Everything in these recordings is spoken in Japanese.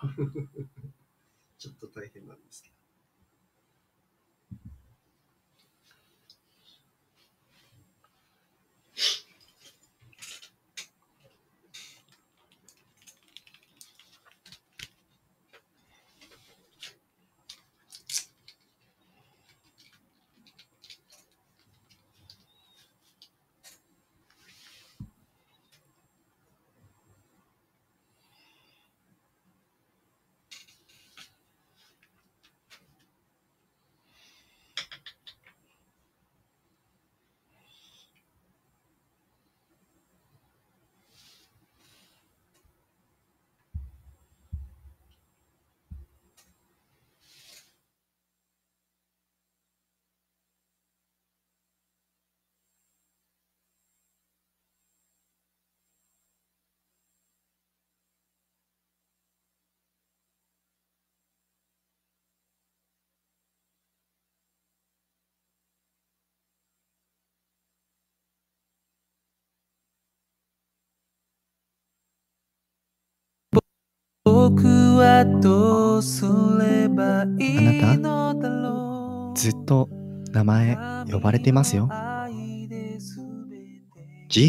ちょっと大変なんですけど。僕はどうすればいいのだろうずっと名前呼ばれてますよ j e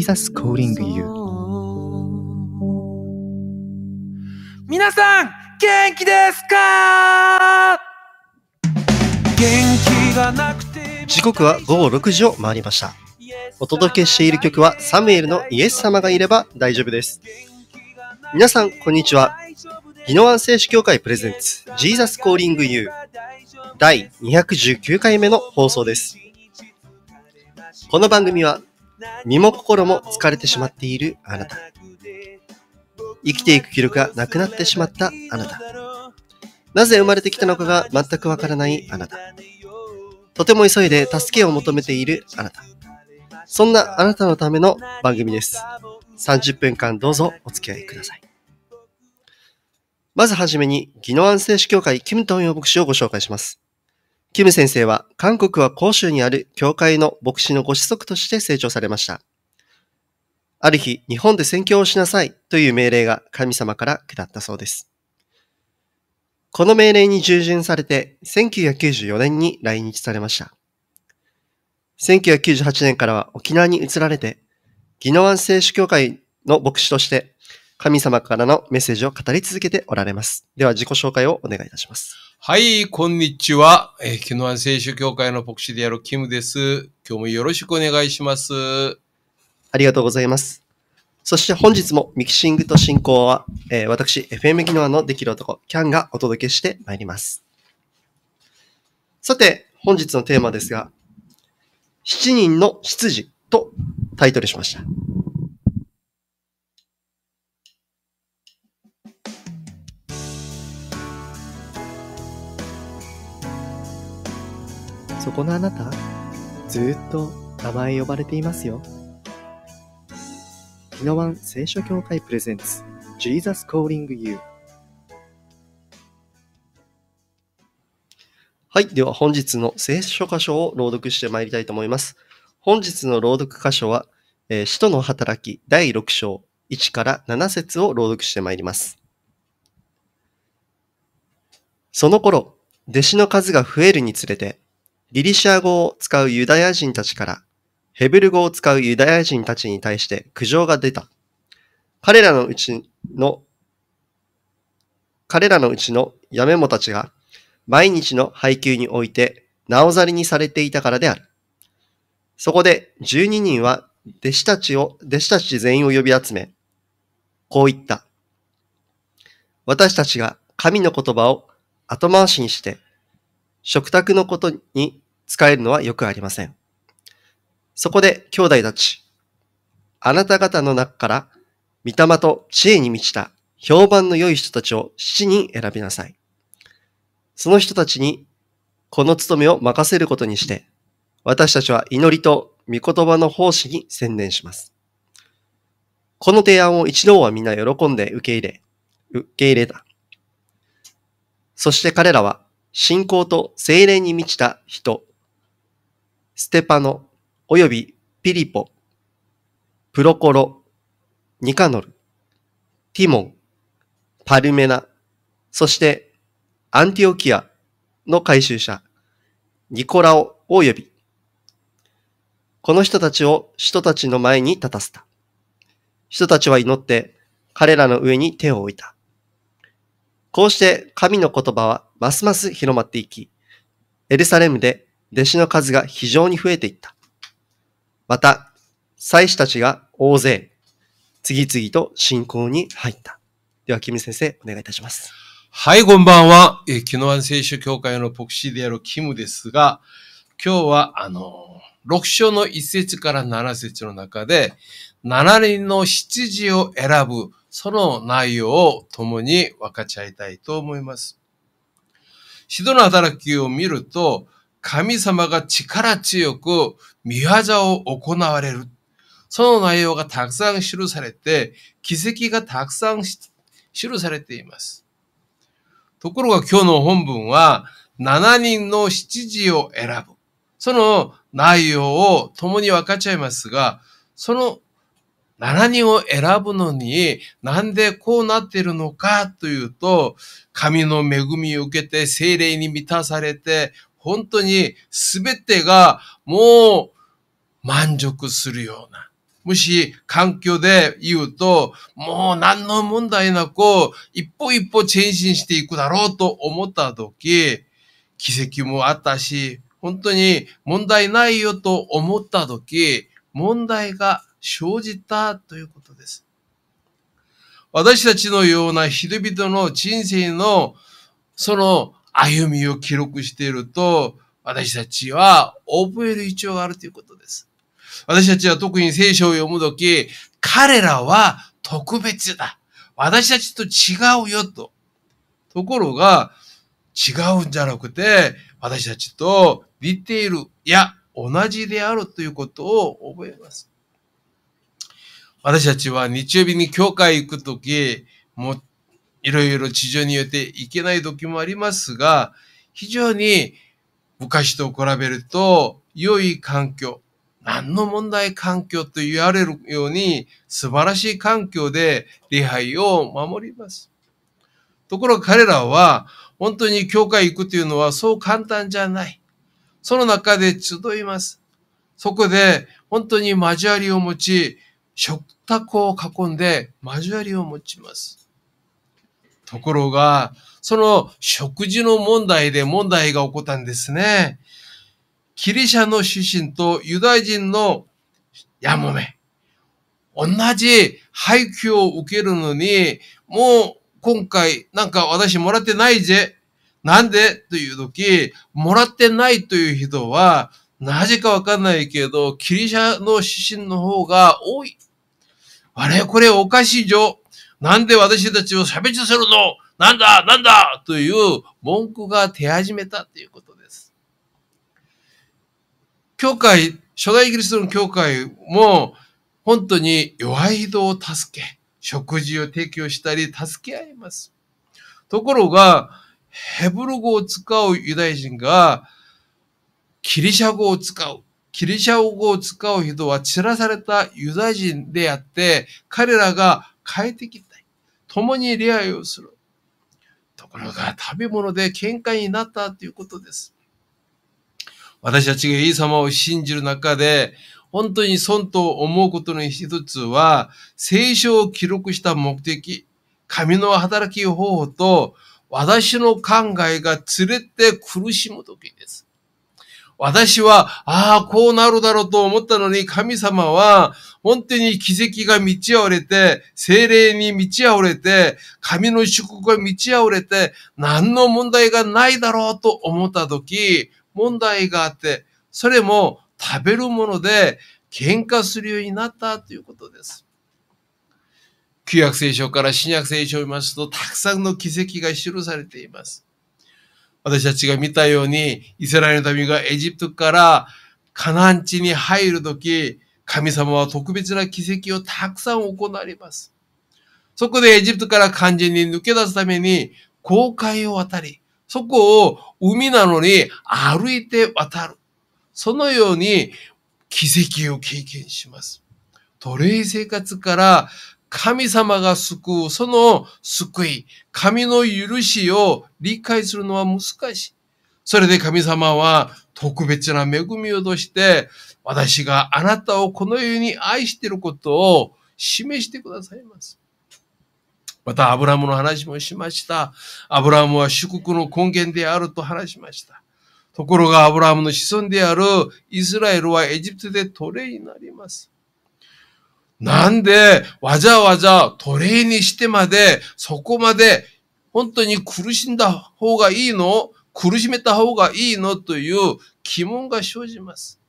皆さん元気ですか元気がなくて時刻は午後6時を回りましたお届けしている曲はサムエルのイエス様がいれば大丈夫です皆さんこんにちはギノワン聖書協会プレゼンツ、ジーザスコーリングユー第219回目の放送です。この番組は、身も心も疲れてしまっているあなた、生きていく気力がなくなってしまったあなた、なぜ生まれてきたのかが全くわからないあなた、とても急いで助けを求めているあなた、そんなあなたのための番組です。30分間どうぞお付き合いください。まずはじめに、技能安政史協会キムトンヨ牧師をご紹介します。キム先生は、韓国は広州にある教会の牧師のご子息として成長されました。ある日、日本で宣教をしなさいという命令が神様から下ったそうです。この命令に従順されて、1994年に来日されました。1998年からは沖縄に移られて、技能安政主教会の牧師として神様からのメッセージを語り続けておられます。では自己紹介をお願いいたします。はい、こんにちは。えー、キノアン聖書協会の牧師であるキムです。今日もよろしくお願いします。ありがとうございます。そして本日もミキシングと進行は、えー、私、FM キノアのできる男、キャンがお届けしてまいります。さて、本日のテーマですが、7人の執事とタイトルしました。そこのあなた、ずっと名前呼ばれていますよ。日の湾聖書協会プレゼンツ、Jesus Calling You。はい。では本日の聖書箇所を朗読してまいりたいと思います。本日の朗読箇所は、えー、使徒の働き第6章1から7節を朗読してまいります。その頃、弟子の数が増えるにつれて、ギリシア語を使うユダヤ人たちから、ヘブル語を使うユダヤ人たちに対して苦情が出た。彼らのうちの、彼らのうちのヤメモたちが、毎日の配給において、なおざりにされていたからである。そこで12人は弟子たちを、弟子たち全員を呼び集め、こう言った。私たちが神の言葉を後回しにして、食卓のことに使えるのはよくありません。そこで兄弟たち、あなた方の中から、御霊と知恵に満ちた評判の良い人たちを7人選びなさい。その人たちに、この務めを任せることにして、私たちは祈りと御言葉の奉仕に専念します。この提案を一同は皆喜んで受け入れ、受け入れた。そして彼らは信仰と精霊に満ちた人ステパノ、およびピリポ、プロコロ、ニカノル、ティモン、パルメナ、そしてアンティオキアの回収者、ニコラオおよび、この人たちを人たちの前に立たせた。人たちは祈って彼らの上に手を置いた。こうして神の言葉はますます広まっていき、エルサレムで弟子の数が非常に増えていった。また、祭司たちが大勢、次々と信仰に入った。では、キム先生、お願いいたします。はい、こんばんは。えー、キノワン聖書協会の牧師であるキムですが、今日は、あの六6章の1節から7節の中で、7人の7時を選ぶ、その内容を共に分かち合いたいと思います。指導の働きを見ると、神様が力強く見業を行われる。その内容がたくさん記されて、奇跡がたくさん記されています。ところが今日の本文は、7人の7字を選ぶ。その内容を共に分かっちゃいますが、その7人を選ぶのになんでこうなっているのかというと、神の恵みを受けて精霊に満たされて本当に全てがもう満足するような。もし環境で言うと、もう何の問題なく一歩一歩前進していくだろうと思った時、奇跡もあったし、本当に問題ないよと思った時、問題が生じたということです。私たちのような人々の人生のその歩みを記録していると、私たちは覚える必要があるということです。私たちは特に聖書を読むとき、彼らは特別だ。私たちと違うよと。ところが、違うんじゃなくて、私たちと似ている、いや、同じであるということを覚えます。私たちは日曜日に教会行くとき、もいろいろ事情によっていけない時もありますが、非常に昔と比べると良い環境、何の問題環境と言われるように素晴らしい環境で礼拝を守ります。ところが彼らは本当に教会行くというのはそう簡単じゃない。その中で集います。そこで本当に交わりを持ち、食卓を囲んで交わりを持ちます。ところが、その食事の問題で問題が起こったんですね。ギリシャの主神とユダヤ人のヤモメ。同じ配給を受けるのに、もう今回なんか私もらってないぜ。なんでという時、もらってないという人は、なぜかわかんないけど、ギリシャの指針の方が多い。あれこれおかしいぞ。なんで私たちを差別するのなんだなんだという文句が出始めたということです。教会、初代ギリスの教会も本当に弱い人を助け、食事を提供したり助け合います。ところが、ヘブル語を使うユダヤ人がキリシャ語を使う。ギリシャ語を使う人は散らされたユダヤ人であって、彼らが変えてきた共に恋愛をする。ところが食べ物で喧嘩になったということです。私たちがイエス様を信じる中で、本当に損と思うことの一つは、聖書を記録した目的、神の働き方法と、私の考えが連れて苦しむ時です。私は、ああ、こうなるだろうと思ったのに、神様は、本当に奇跡が満ち溢れて、精霊に満ち溢れて、神の祝福が満ち溢れて、何の問題がないだろうと思った時、問題があって、それも食べるもので喧嘩するようになったということです。旧約聖書から新約聖書を見ますと、たくさんの奇跡が記されています。私たちが見たように、イスラエルの民がエジプトからカナン地に入るとき、神様は特別な奇跡をたくさん行われます。そこでエジプトから完全に抜け出すために、航海を渡り、そこを海なのに歩いて渡る。そのように奇跡を経験します。奴隷生活から神様が救う、その救い、神の許しを理解するのは難しい。それで神様は特別な恵みをとして、私があなたをこの世に愛していることを示してくださいます。また、アブラムの話もしました。アブラムは祝福の根源であると話しました。ところが、アブラムの子孫であるイスラエルはエジプトで奴隷になります。なんで、わざわざトレーにしてまで、そこまで、本当に苦しんだ方がいいの苦しめた方がいいのという疑問が生じます。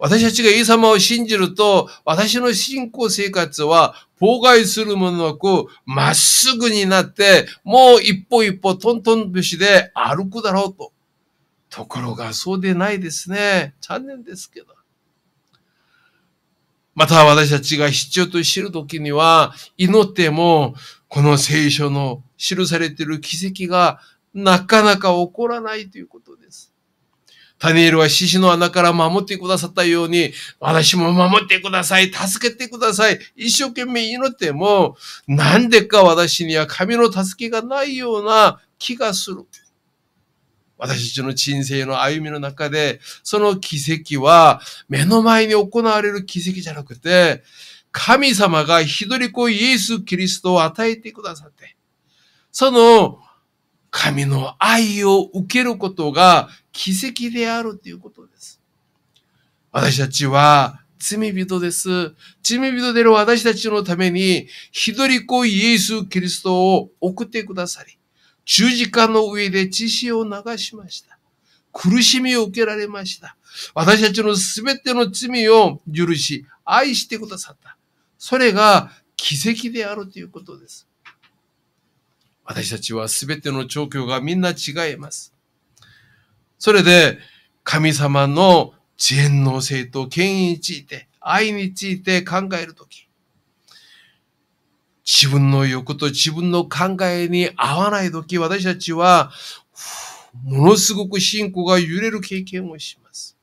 私たちがイエス様を信じると、私の信仰生活は妨害するものなく、まっすぐになって、もう一歩一歩トントン節で歩くだろうと。ところがそうでないですね。残念ですけど。また私たちが必要と知るときには、祈っても、この聖書の記されている奇跡がなかなか起こらないということです。ダニエルは獅子の穴から守ってくださったように、私も守ってください、助けてください、一生懸命祈っても、なんでか私には神の助けがないような気がする。私たちの人生の歩みの中で、その奇跡は目の前に行われる奇跡じゃなくて、神様が一人子イエス・キリストを与えてくださって、その神の愛を受けることが奇跡であるということです。私たちは罪人です。罪人である私たちのために、一人子イエス・キリストを送ってくださり、十字架の上で血潮を流しました。苦しみを受けられました。私たちのすべての罪を許し、愛してくださった。それが奇跡であるということです。私たちはすべての状況がみんな違います。それで、神様の自然能性と権威について、愛について考えるとき、自分の欲と自分の考えに合わない時、私たちは、ものすごく信仰が揺れる経験をします。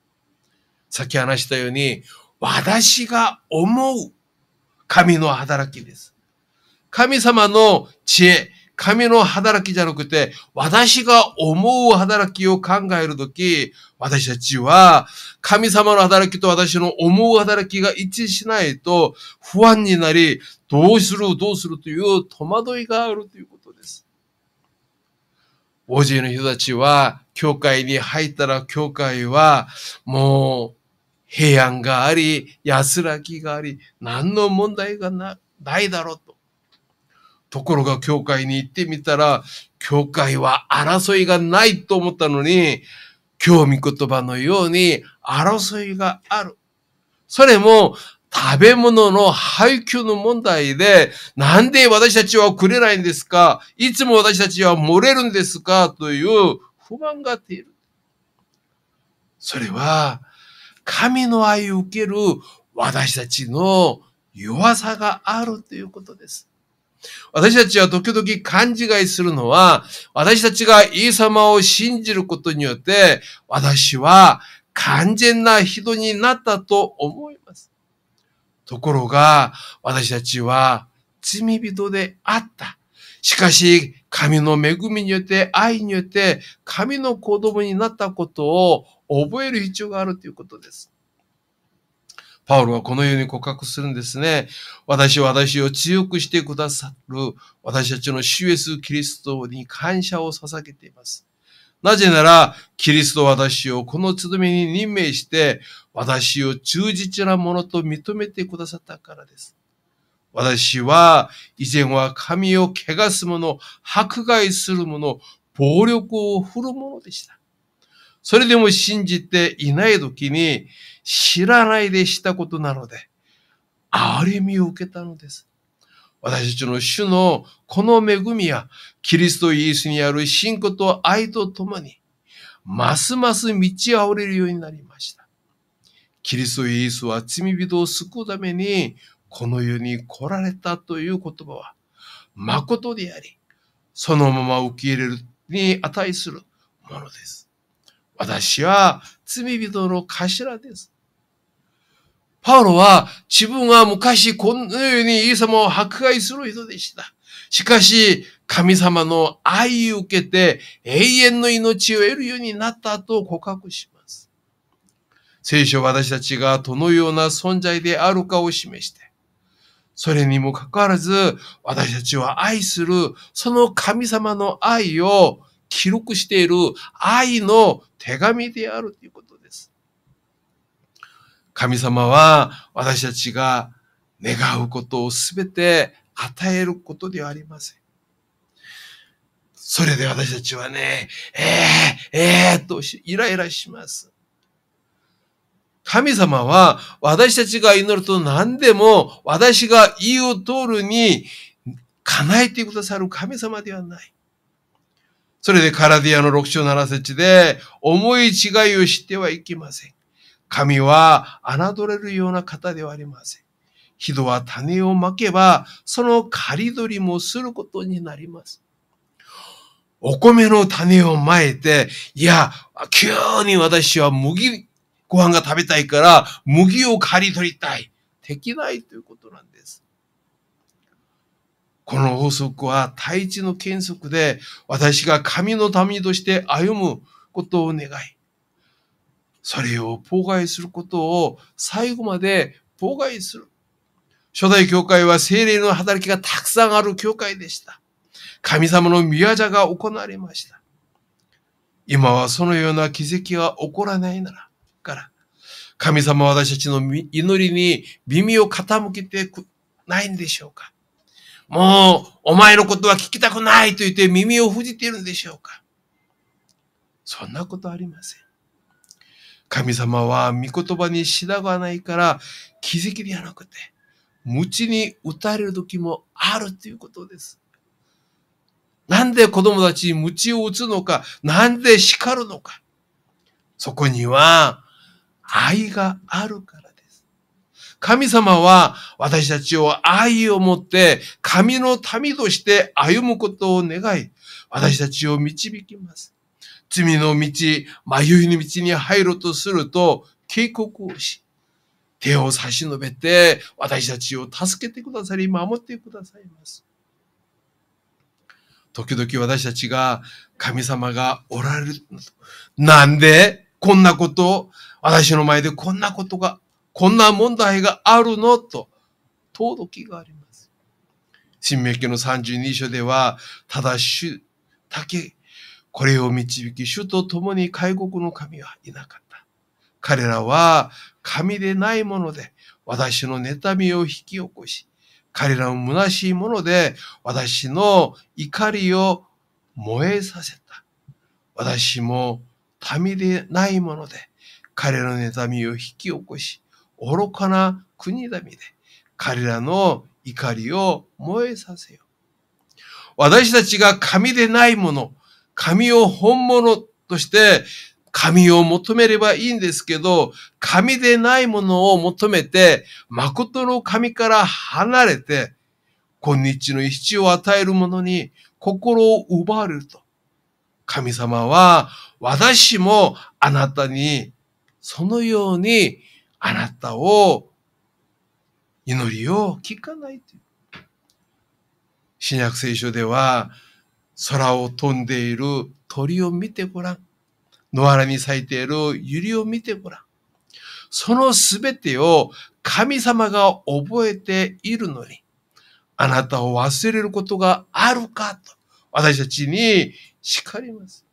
さっき話したように、私が思う神の働きです。神様の知恵、神の働きじゃなくて、私が思う働きを考えるとき、私たちは、神様の働きと私の思う働きが一致しないと不安になり、どうするどうするという戸惑いがあるということです。王子の人たちは、教会に入ったら教会は、もう平安があり、安らぎがあり、何の問題がないだろうと。ところが教会に行ってみたら、教会は争いがないと思ったのに、今日言葉のように争いがある。それも食べ物の配給の問題で、なんで私たちはくれないんですかいつも私たちは漏れるんですかという不満が出る。それは、神の愛を受ける私たちの弱さがあるということです。私たちは時々勘違いするのは、私たちがイエス様を信じることによって、私は完全な人になったと思います。ところが、私たちは罪人であった。しかし、神の恵みによって、愛によって、神の子供になったことを覚える必要があるということです。パウロはこのように告白するんですね。私は私を強くしてくださる私たちの主イエス・キリストに感謝を捧げています。なぜなら、キリストは私をこのつどみに任命して、私を忠実なものと認めてくださったからです。私は以前は神を汚す者、迫害する者、暴力を振る者でした。それでも信じていない時に知らないでしたことなので、憐れみを受けたのです。私たちの主のこの恵みや、キリストイエスにある信仰と愛とともに、ますます満ち溢れるようになりました。キリストイエスは罪人を救うために、この世に来られたという言葉は、誠であり、そのまま受け入れるに値するものです。私は罪人の頭です。パウロは自分は昔この世にイエス様を迫害する人でした。しかし、神様の愛を受けて永遠の命を得るようになったと告白します。聖書は私たちがどのような存在であるかを示して、それにもかかわらず、私たちは愛する、その神様の愛を記録している愛の手紙であるということです。神様は私たちが願うことをすべて与えることではありません。それで私たちはね、ええー、ええー、とイライラします。神様は私たちが祈ると何でも私が言う通りに叶えてくださる神様ではない。それでカラディアの6章7節で思い違いをしてはいけません。神は侮れるような方ではありません。人は種をまけば、その刈り取りもすることになります。お米の種をまいて、いや、急に私は麦ご飯が食べたいから麦を刈り取りたい。できないということなんです。この法則は大地の原則で私が神の民として歩むことを願い、それを妨害することを最後まで妨害する。初代教会は精霊の働きがたくさんある教会でした。神様の宮座が行われました。今はそのような奇跡が起こらないなら、神様は私たちの祈りに耳を傾けてないんでしょうかもう、お前のことは聞きたくないと言って耳を封じているんでしょうかそんなことありません。神様は御言葉に従わないから、気づきではなくて、無知に打たれる時もあるということです。なんで子供たちに鞭を打つのか、なんで叱るのか。そこには、愛があるからです。神様は私たちを愛を持って神の民として歩むことを願い、私たちを導きます。罪の道、迷いの道に入ろうとすると警告をし、手を差し伸べて私たちを助けてくださり、守ってくださいます。時々私たちが神様がおられる。なんでこんなこと私の前でこんなことが、こんな問題があるのと、届きがあります。新明記の32章では、ただしだけ、これを導き、主と共に開国の神はいなかった。彼らは神でないもので、私の妬みを引き起こし、彼らの虚しいもので、私の怒りを燃えさせた。私も民でないもので、彼らの妬みを引き起こし、愚かな国だみで、彼らの怒りを燃えさせよ。私たちが神でないもの、神を本物として、神を求めればいいんですけど、神でないものを求めて、誠の神から離れて、今日の一致を与える者に心を奪われると。神様は、私もあなたにそのようにあなたを祈りを聞かないという。新約聖書では空を飛んでいる鳥を見てごらん。野原に咲いている百合を見てごらん。そのすべてを神様が覚えているのに、あなたを忘れることがあるかと、私たちに叱ります。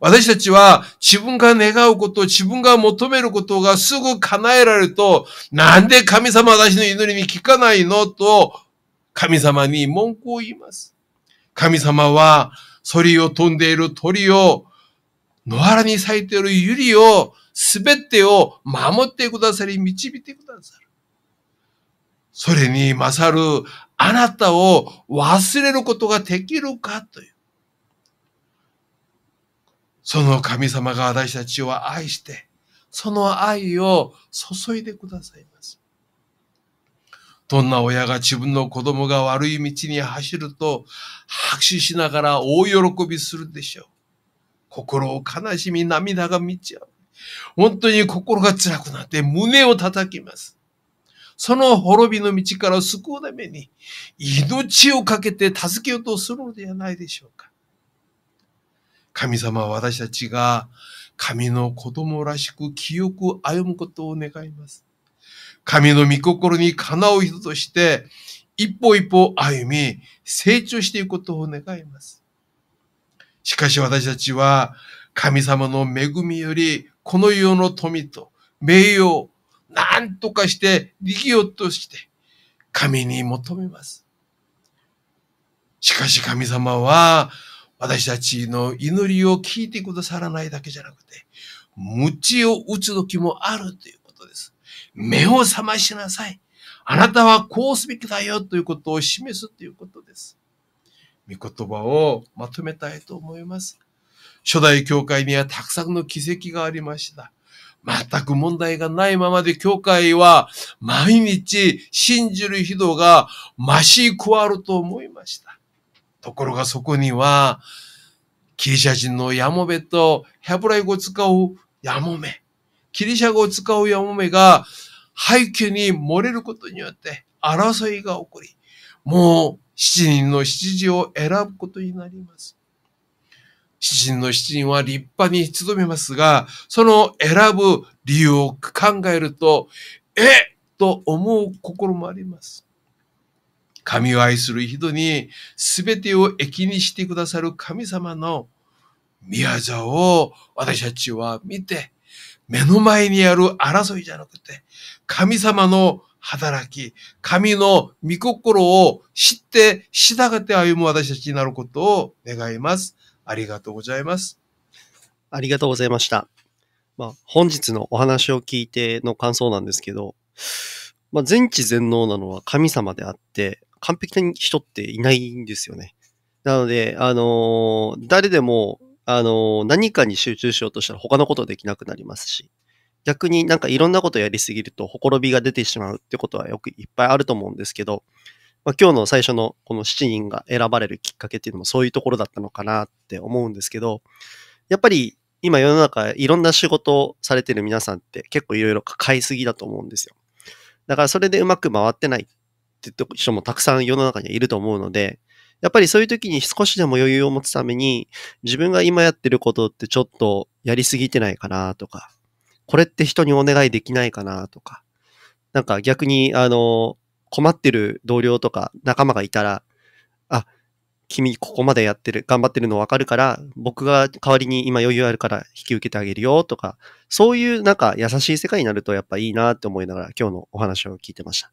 私たちは自分が願うこと、自分が求めることがすぐ叶えられると、なんで神様私の祈りに聞かないのと、神様に文句を言います。神様は、そりを飛んでいる鳥を、野原に咲いているユリを、すべてを守ってくださり、導いてくださる。それに勝るあなたを忘れることができるかという。その神様が私たちを愛して、その愛を注いでくださいます。どんな親が自分の子供が悪い道に走ると拍手しながら大喜びするでしょう。心を悲しみ涙が満ち合う。本当に心が辛くなって胸を叩きます。その滅びの道から救うために命を懸けて助けようとするのではないでしょうか。神様は私たちが神の子供らしく清く歩むことを願います。神の御心にかなう人として、一歩一歩歩み、成長していくことを願います。しかし私たちは、神様の恵みより、この世の富と名誉を何とかして力落として、神に求めます。しかし神様は、私たちの祈りを聞いてくださらないだけじゃなくて、鞭を打つ時もあるということです。目を覚ましなさい。あなたはこうすべきだよということを示すということです。御言葉をまとめたいと思います。初代教会にはたくさんの奇跡がありました。全く問題がないままで教会は毎日信じる人が増し加わると思いました。ところがそこには、キリシャ人のヤモメとヘブライ語を使うヤモメ、ギリシャ語を使うヤモメが廃墟に漏れることによって争いが起こり、もう七人の七時を選ぶことになります。七人の七人は立派に努めますが、その選ぶ理由を考えると、えと思う心もあります。神を愛する人に全てを益にしてくださる神様の宮沢を私たちは見て、目の前にある争いじゃなくて、神様の働き、神の御心を知って従って歩む私たちになることを願います。ありがとうございます。ありがとうございました。まあ、本日のお話を聞いての感想なんですけど、まあ、全知全能なのは神様であって、完璧な人っていないんですよね。なので、あのー、誰でも、あのー、何かに集中しようとしたら他のことできなくなりますし、逆になんかいろんなことやりすぎると、ほころびが出てしまうってことはよくいっぱいあると思うんですけど、まあ、今日の最初のこの7人が選ばれるきっかけっていうのもそういうところだったのかなって思うんですけど、やっぱり今世の中いろんな仕事をされてる皆さんって結構いろいろ抱えすぎだと思うんですよ。だからそれでうまく回ってないっって人もたくさん世の中にはいると思うので、やっぱりそういう時に少しでも余裕を持つために、自分が今やってることってちょっとやりすぎてないかなとか、これって人にお願いできないかなとか、なんか逆に、あの、困ってる同僚とか仲間がいたら、あ、君ここまでやってる、頑張ってるのわかるから、僕が代わりに今余裕あるから引き受けてあげるよとか、そういうなんか優しい世界になるとやっぱいいなって思いながら今日のお話を聞いてました。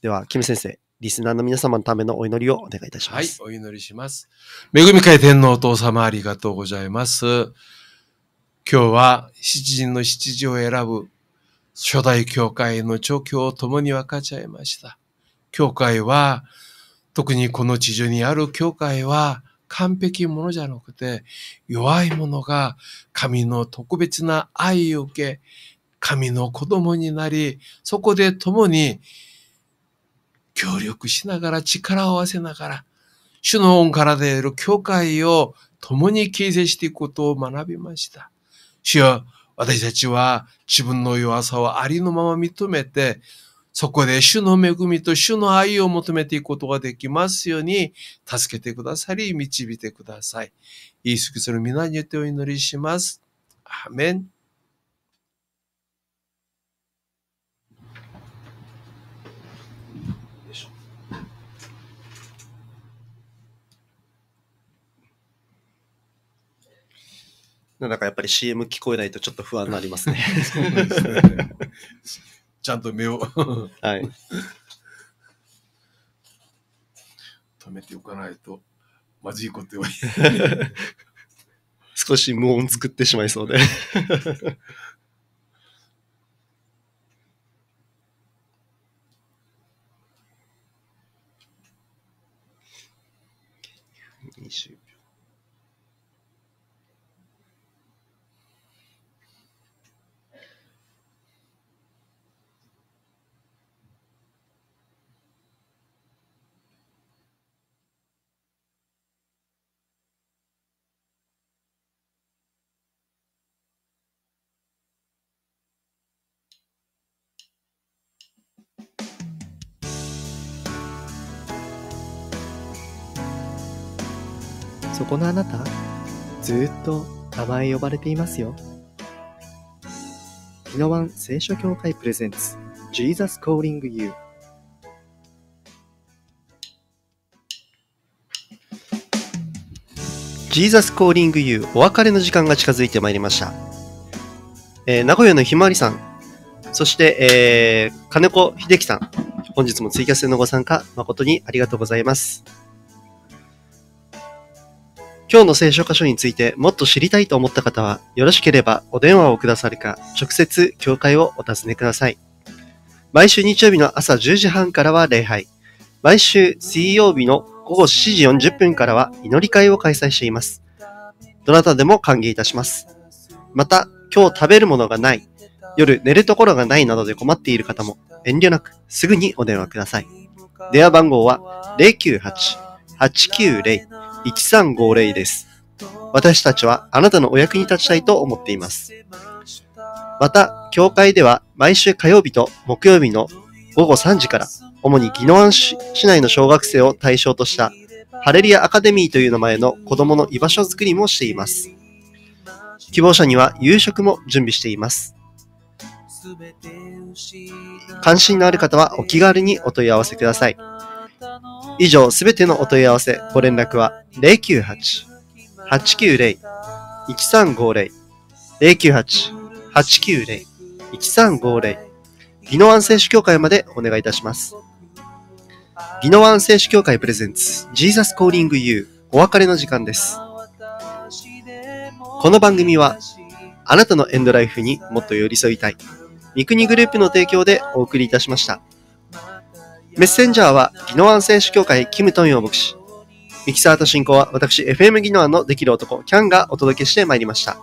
では、キム先生、リスナーの皆様のためのお祈りをお願いいたします。はい、お祈りします。恵み会天皇お父様ありがとうございます。今日は七人の七時を選ぶ初代教会の調教を共に分かち合いました。教会は、特にこの地上にある教会は、完璧ものじゃなくて、弱いものが神の特別な愛を受け、神の子供になり、そこで共に協力しながら力を合わせながら、主の恩から出る教会を共に形成していくことを学びました。主よ、私たちは自分の弱さをありのまま認めて、そこで主の恵みと主の愛を求めていくことができますように、助けてくださり、導いてください。イエスキスの皆によってお祈りします。アメン。なんかやっぱり CM 聞こえないとちょっと不安になりますね。すね。ちゃんと目をはい。止めておかないと、まじいことて。少し無音作ってしまいそうで。20 そこのあなた、ずっと名前呼ばれていますよ。ピノワン聖書協会プレゼンツ、Jesus Calling You。Jesus Calling You お別れの時間が近づいてまいりました。えー、名古屋のひまわりさん、そして、えー、金子秀樹さん、本日もツイキャスのご参加、誠にありがとうございます。今日の聖書箇所についてもっと知りたいと思った方は、よろしければお電話をくださるか、直接教会をお尋ねください。毎週日曜日の朝10時半からは礼拝。毎週水曜日の午後7時40分からは祈り会を開催しています。どなたでも歓迎いたします。また、今日食べるものがない、夜寝るところがないなどで困っている方も遠慮なくすぐにお電話ください。電話番号は098-890 1350です。私たちはあなたのお役に立ちたいと思っています。また、教会では毎週火曜日と木曜日の午後3時から、主に宜野湾市内の小学生を対象としたハレリアアカデミーという名前の子供の居場所づくりもしています。希望者には夕食も準備しています。関心のある方はお気軽にお問い合わせください。以上すべてのお問い合わせ、ご連絡は098-890-1350 098-890-1350ノワン選手協会までお願いいたします。ノワン選手協会プレゼンツジーザスコーリングユー、u お別れの時間です。この番組はあなたのエンドライフにもっと寄り添いたい三国グループの提供でお送りいたしました。メッセンジャーは、宜野湾選手協会、キム・トンヨ牧師。ミキサーと進行は、私、FM 宜野湾のできる男、キャンがお届けしてまいりました。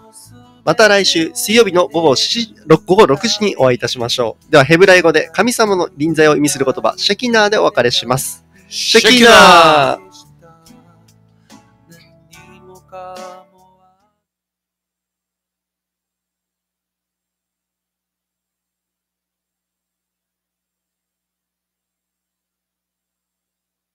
また来週、水曜日の午後 ,7 時午後6時にお会いいたしましょう。では、ヘブライ語で神様の臨在を意味する言葉、シェキナーでお別れします。シェキナー